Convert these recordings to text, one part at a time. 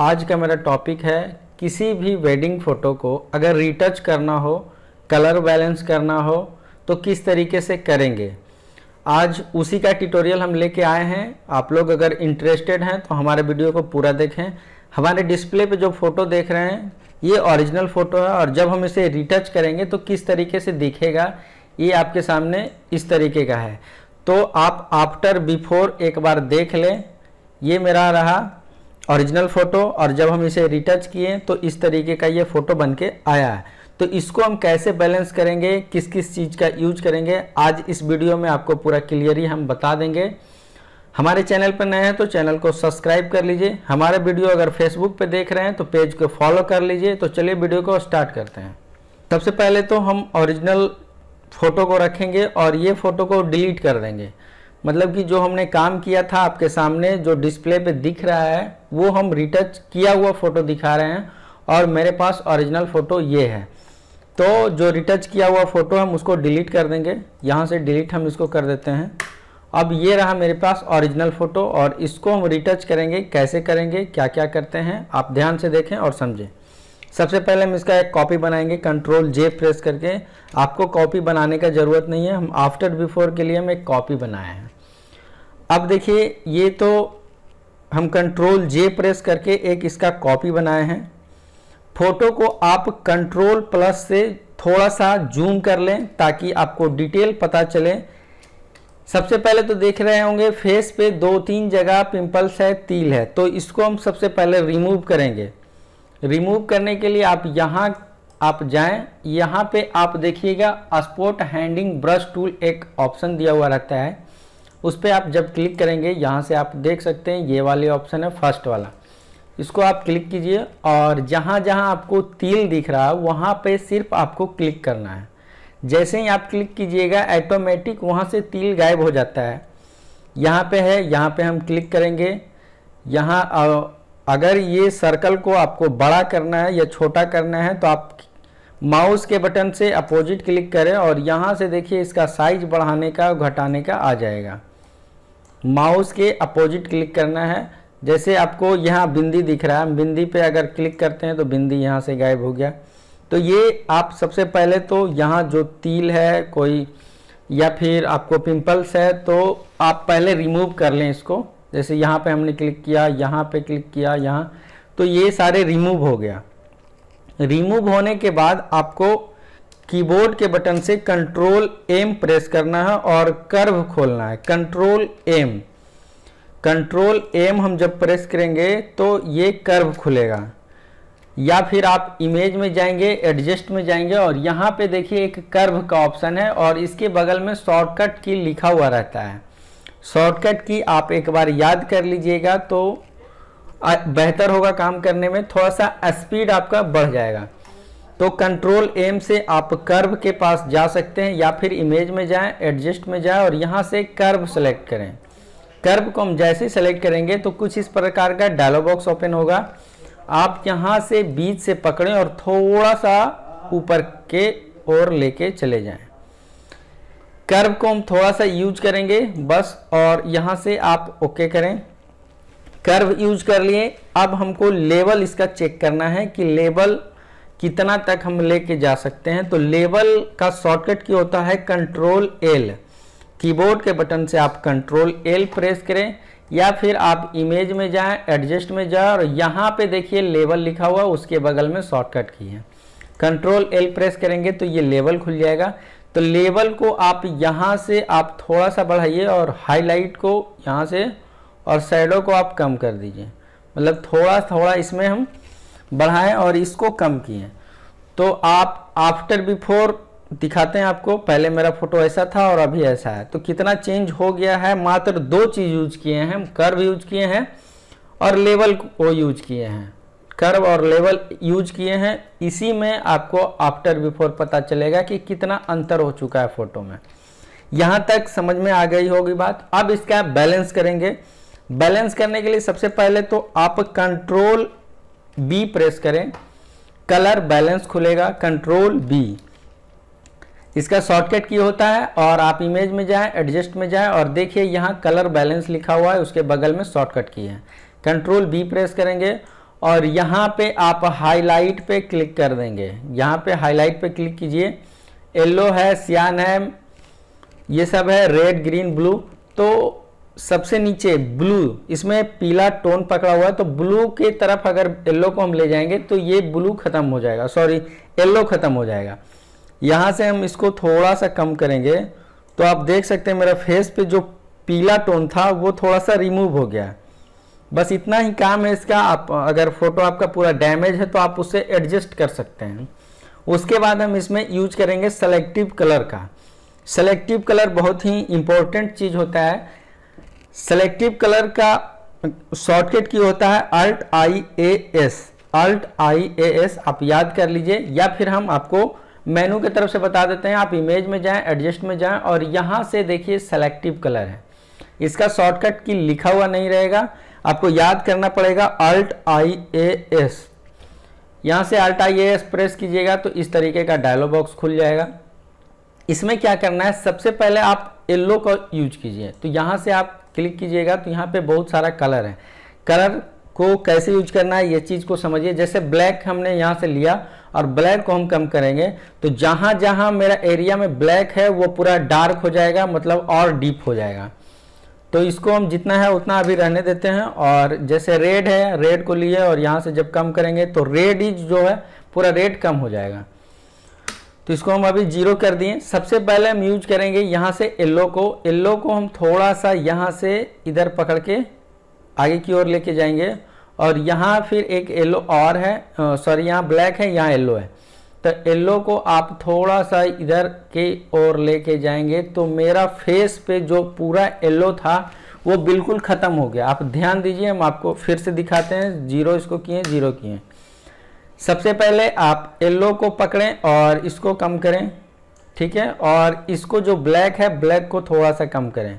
आज का मेरा टॉपिक है किसी भी वेडिंग फ़ोटो को अगर रिटच करना हो कलर बैलेंस करना हो तो किस तरीके से करेंगे आज उसी का ट्यूटोरियल हम लेके आए हैं आप लोग अगर इंटरेस्टेड हैं तो हमारे वीडियो को पूरा देखें हमारे डिस्प्ले पे जो फ़ोटो देख रहे हैं ये ओरिजिनल फ़ोटो है और जब हम इसे रिटच करेंगे तो किस तरीके से दिखेगा ये आपके सामने इस तरीके का है तो आप आफ्टर बिफोर एक बार देख लें ये मेरा रहा ओरिजिनल फ़ोटो और जब हम इसे रिटच किए तो इस तरीके का ये फ़ोटो बन के आया है तो इसको हम कैसे बैलेंस करेंगे किस किस चीज़ का यूज करेंगे आज इस वीडियो में आपको पूरा क्लियरली हम बता देंगे हमारे चैनल पर नए हैं तो चैनल को सब्सक्राइब कर लीजिए हमारे वीडियो अगर फेसबुक पे देख रहे हैं तो पेज को फॉलो कर लीजिए तो चलिए वीडियो को स्टार्ट करते हैं सबसे पहले तो हम ओरिजिनल फ़ोटो को रखेंगे और ये फ़ोटो को डिलीट कर देंगे मतलब कि जो हमने काम किया था आपके सामने जो डिस्प्ले पे दिख रहा है वो हम रिटच किया हुआ फ़ोटो दिखा रहे हैं और मेरे पास ओरिजिनल फ़ोटो ये है तो जो रिटच किया हुआ फ़ोटो हम उसको डिलीट कर देंगे यहाँ से डिलीट हम इसको कर देते हैं अब ये रहा मेरे पास ओरिजिनल फ़ोटो और इसको हम रिटच करेंगे कैसे करेंगे क्या क्या करते हैं आप ध्यान से देखें और समझें सबसे पहले हम इसका एक कॉपी बनाएंगे कंट्रोल जे प्रेस करके आपको कॉपी बनाने का ज़रूरत नहीं है हम आफ्टर बिफोर के लिए हम एक कॉपी बनाए हैं अब देखिए ये तो हम कंट्रोल जे प्रेस करके एक इसका कॉपी बनाए हैं फोटो को आप कंट्रोल प्लस से थोड़ा सा जूम कर लें ताकि आपको डिटेल पता चले सबसे पहले तो देख रहे होंगे फेस पे दो तीन जगह पिंपल्स है तील है तो इसको हम सबसे पहले रिमूव करेंगे रिमूव करने के लिए आप यहाँ आप जाएं यहाँ पे आप देखिएगा स्पोर्ट हैंडिंग ब्रश टूल एक ऑप्शन दिया हुआ रहता है उस पर आप जब क्लिक करेंगे यहाँ से आप देख सकते हैं ये वाले ऑप्शन है फर्स्ट वाला इसको आप क्लिक कीजिए और जहाँ जहाँ आपको तिल दिख रहा है वहाँ पे सिर्फ आपको क्लिक करना है जैसे ही आप क्लिक कीजिएगा ऑटोमेटिक वहाँ से तिल गायब हो जाता है यहाँ पे है यहाँ पे हम क्लिक करेंगे यहाँ अगर ये सर्कल को आपको बड़ा करना है या छोटा करना है तो आप माउस के बटन से अपोजिट क्लिक करें और यहाँ से देखिए इसका साइज बढ़ाने का घटाने का आ जाएगा माउस के अपोजिट क्लिक करना है जैसे आपको यहाँ बिंदी दिख रहा है बिंदी पे अगर क्लिक करते हैं तो बिंदी यहाँ से गायब हो गया तो ये आप सबसे पहले तो यहाँ जो तील है कोई या फिर आपको पिंपल्स है तो आप पहले रिमूव कर लें इसको जैसे यहाँ पे हमने क्लिक किया यहाँ पे क्लिक किया यहाँ तो ये सारे रिमूव हो गया रिमूव होने के बाद आपको कीबोर्ड के बटन से कंट्रोल एम प्रेस करना है और कर्व खोलना है कंट्रोल एम कंट्रोल एम हम जब प्रेस करेंगे तो ये कर्व खुलेगा या फिर आप इमेज में जाएंगे एडजस्ट में जाएंगे और यहाँ पे देखिए एक कर्व का ऑप्शन है और इसके बगल में शॉर्टकट की लिखा हुआ रहता है शॉर्टकट की आप एक बार याद कर लीजिएगा तो बेहतर होगा काम करने में थोड़ा सा स्पीड आपका बढ़ जाएगा तो कंट्रोल एम से आप कर्व के पास जा सकते हैं या फिर इमेज में जाएं एडजस्ट में जाएं और यहाँ से कर्व सेलेक्ट करें कर्व को हम जैसे सेलेक्ट करेंगे तो कुछ इस प्रकार का डायलॉग बॉक्स ओपन होगा आप यहाँ से बीच से पकड़ें और थोड़ा सा ऊपर के ओर लेके चले जाएं कर्व को हम थोड़ा सा यूज करेंगे बस और यहाँ से आप ओके करें कर्व यूज कर लिए अब हमको लेवल इसका चेक करना है कि लेवल कितना तक हम लेके जा सकते हैं तो लेवल का शॉर्टकट क्या होता है कंट्रोल एल कीबोर्ड के बटन से आप कंट्रोल एल प्रेस करें या फिर आप इमेज में जाएं एडजस्ट में जाएं और यहाँ पे देखिए लेवल लिखा हुआ उसके बगल में शॉर्टकट की है कंट्रोल एल प्रेस करेंगे तो ये लेवल खुल जाएगा तो लेवल को आप यहाँ से आप थोड़ा सा बढ़ाइए और हाईलाइट को यहाँ से और शेडो को आप कम कर दीजिए मतलब थोड़ा थोड़ा इसमें हम बढ़ाएं और इसको कम किए तो आप आफ्टर बिफोर दिखाते हैं आपको पहले मेरा फोटो ऐसा था और अभी ऐसा है तो कितना चेंज हो गया है मात्र दो चीज़ यूज किए हैं हम कर्व यूज किए हैं और लेवल को यूज किए हैं कर्व और लेवल यूज किए हैं इसी में आपको आफ्टर बिफोर पता चलेगा कि कितना अंतर हो चुका है फोटो में यहां तक समझ में आ गई होगी बात अब इसका बैलेंस करेंगे बैलेंस करने के लिए सबसे पहले तो आप कंट्रोल बी प्रेस करें कलर बैलेंस खुलेगा कंट्रोल बी इसका शॉर्टकट की होता है और आप इमेज में जाएं एडजस्ट में जाएं और देखिए यहां कलर बैलेंस लिखा हुआ है उसके बगल में शॉर्टकट की है कंट्रोल बी प्रेस करेंगे और यहाँ पे आप हाईलाइट पे क्लिक कर देंगे यहाँ पे हाईलाइट पे क्लिक कीजिए येल्लो है सियान है ये सब है रेड ग्रीन ब्लू तो सबसे नीचे ब्लू इसमें पीला टोन पकड़ा हुआ है तो ब्लू के तरफ अगर येल्लो को हम ले जाएंगे तो ये ब्लू ख़त्म हो जाएगा सॉरी येल्लो ख़त्म हो जाएगा यहाँ से हम इसको थोड़ा सा कम करेंगे तो आप देख सकते हैं मेरा फेस पे जो पीला टोन था वो थोड़ा सा रिमूव हो गया है बस इतना ही काम है इसका आप अगर फोटो आपका पूरा डैमेज है तो आप उसे एडजस्ट कर सकते हैं उसके बाद हम इसमें यूज करेंगे सेलेक्टिव कलर का सेलेक्टिव कलर बहुत ही इम्पोर्टेंट चीज़ होता है सेलेक्टिव कलर का शॉर्टकट की होता है alt I A S alt I A S आप याद कर लीजिए या फिर हम आपको मेनू की तरफ से बता देते हैं आप इमेज में जाएं एडजस्ट में जाएं और यहाँ से देखिए सेलेक्टिव कलर है इसका शॉर्टकट की लिखा हुआ नहीं रहेगा आपको याद करना पड़ेगा अल्ट आई ए एस यहाँ से alt I A S press कीजिएगा तो इस तरीके का डायलॉग बॉक्स खुल जाएगा इसमें क्या करना है सबसे पहले आप येल्लो का यूज कीजिए तो यहाँ से आप क्लिक कीजिएगा तो यहाँ पे बहुत सारा कलर है कलर को कैसे यूज करना है ये चीज़ को समझिए जैसे ब्लैक हमने यहाँ से लिया और ब्लैक को हम कम करेंगे तो जहाँ जहाँ मेरा एरिया में ब्लैक है वो पूरा डार्क हो जाएगा मतलब और डीप हो जाएगा तो इसको हम जितना है उतना अभी रहने देते हैं और जैसे रेड है रेड को लिए और यहाँ से जब कम करेंगे तो रेड इज जो है पूरा रेड कम हो जाएगा तो इसको हम अभी जीरो कर दिए सबसे पहले हम यूज करेंगे यहाँ से येल्लो को येल्लो को हम थोड़ा सा यहाँ से इधर पकड़ के आगे की ओर लेके जाएंगे और यहाँ फिर एक येल्लो और है सॉरी यहाँ ब्लैक है यहाँ येल्लो है तो येल्लो को आप थोड़ा सा इधर के ओर लेके जाएंगे तो मेरा फेस पे जो पूरा येल्लो था वो बिल्कुल ख़त्म हो गया आप ध्यान दीजिए हम आपको फिर से दिखाते हैं जीरो इसको किए जीरो किए सबसे पहले आप येल्लो को पकड़ें और इसको कम करें ठीक है और इसको जो ब्लैक है ब्लैक को थोड़ा सा कम करें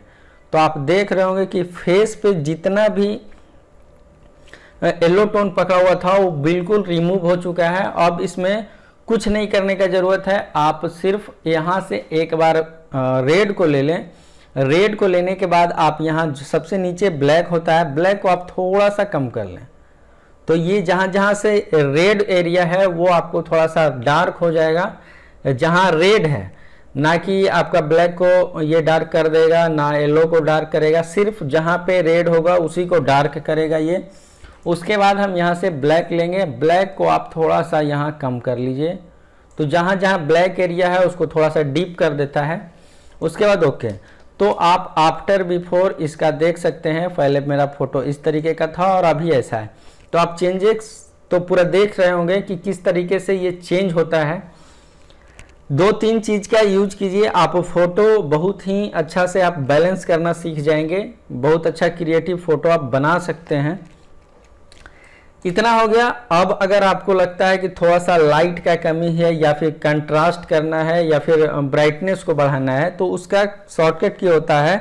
तो आप देख रहे होंगे कि फेस पे जितना भी येलो टोन पकड़ा हुआ था वो बिल्कुल रिमूव हो चुका है अब इसमें कुछ नहीं करने का ज़रूरत है आप सिर्फ यहाँ से एक बार रेड को ले लें रेड को लेने के बाद आप यहाँ सबसे नीचे ब्लैक होता है ब्लैक को आप थोड़ा सा कम कर लें तो ये जहाँ जहाँ से रेड एरिया है वो आपको थोड़ा सा डार्क हो जाएगा जहाँ रेड है ना कि आपका ब्लैक को ये डार्क कर देगा ना येलो को डार्क करेगा सिर्फ जहाँ पे रेड होगा उसी को डार्क करेगा ये उसके बाद हम यहाँ से ब्लैक लेंगे ब्लैक को आप थोड़ा सा यहाँ कम कर लीजिए तो जहाँ जहाँ ब्लैक एरिया है उसको थोड़ा सा डीप कर देता है उसके बाद ओके तो आप आफ्टर बिफोर इसका देख सकते हैं पहले मेरा फोटो इस तरीके का था और अभी ऐसा है तो आप चेंजेस तो पूरा देख रहे होंगे कि किस तरीके से ये चेंज होता है दो तीन चीज़ का यूज कीजिए आप फोटो बहुत ही अच्छा से आप बैलेंस करना सीख जाएंगे बहुत अच्छा क्रिएटिव फोटो आप बना सकते हैं इतना हो गया अब अगर आपको लगता है कि थोड़ा सा लाइट का कमी है या फिर कंट्रास्ट करना है या फिर ब्राइटनेस को बढ़ाना है तो उसका शॉर्टकट क्या होता है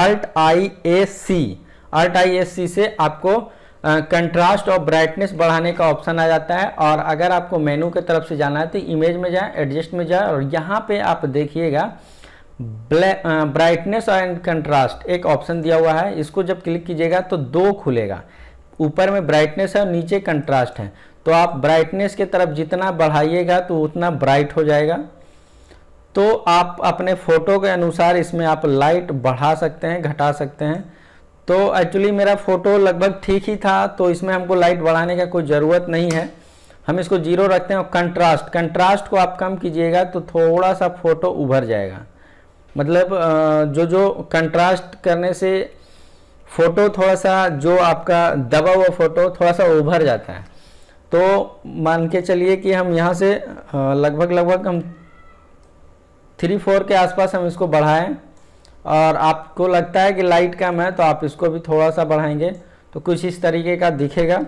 art I A C art I ए सी से आपको कंट्रास्ट और ब्राइटनेस बढ़ाने का ऑप्शन आ जाता है और अगर आपको मेनू की तरफ से जाना है तो इमेज में जाए एडजस्ट में जाए और यहाँ पे आप देखिएगा ब्राइटनेस एंड कंट्रास्ट एक ऑप्शन दिया हुआ है इसको जब क्लिक कीजिएगा तो दो खुलेगा ऊपर में ब्राइटनेस है और नीचे कंट्रास्ट है तो आप ब्राइटनेस के तरफ जितना बढ़ाइएगा तो उतना ब्राइट हो जाएगा तो आप अपने फ़ोटो के अनुसार इसमें आप लाइट बढ़ा सकते हैं घटा सकते हैं तो एक्चुअली मेरा फ़ोटो लगभग ठीक ही था तो इसमें हमको लाइट बढ़ाने का कोई ज़रूरत नहीं है हम इसको जीरो रखते हैं और कंट्रास्ट कंट्रास्ट को आप कम कीजिएगा तो थोड़ा सा फ़ोटो उभर जाएगा मतलब जो जो कंट्रास्ट करने से फोटो थोड़ा सा जो आपका दबा हुआ फोटो थोड़ा सा उभर जाता है तो मान के चलिए कि हम यहाँ से लगभग लगभग हम थ्री फोर के आसपास हम इसको बढ़ाएं और आपको लगता है कि लाइट कम है तो आप इसको भी थोड़ा सा बढ़ाएंगे तो कुछ इस तरीके का दिखेगा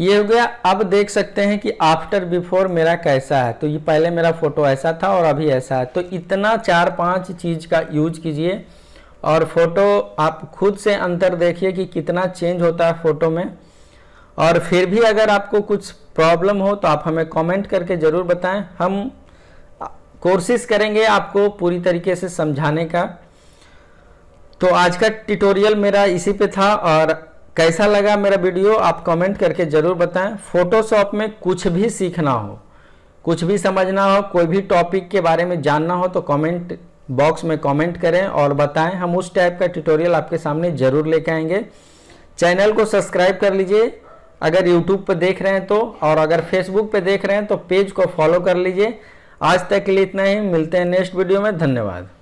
ये हो गया अब देख सकते हैं कि आफ्टर बिफोर मेरा कैसा है तो ये पहले मेरा फ़ोटो ऐसा था और अभी ऐसा है तो इतना चार पांच चीज़ का यूज कीजिए और फोटो आप खुद से अंतर देखिए कि कितना चेंज होता है फोटो में और फिर भी अगर आपको कुछ प्रॉब्लम हो तो आप हमें कमेंट करके ज़रूर बताएं हम कोशिश करेंगे आपको पूरी तरीके से समझाने का तो आज का ट्यूटोरियल मेरा इसी पे था और कैसा लगा मेरा वीडियो आप कमेंट करके ज़रूर बताएं फोटोशॉप में कुछ भी सीखना हो कुछ भी समझना हो कोई भी टॉपिक के बारे में जानना हो तो कमेंट बॉक्स में कमेंट करें और बताएं हम उस टाइप का ट्यूटोरियल आपके सामने ज़रूर लेके आएंगे चैनल को सब्सक्राइब कर लीजिए अगर यूट्यूब पर देख रहे हैं तो और अगर फेसबुक पर देख रहे हैं तो पेज को फॉलो कर लीजिए आज तक के लिए इतना ही मिलते हैं नेक्स्ट वीडियो में धन्यवाद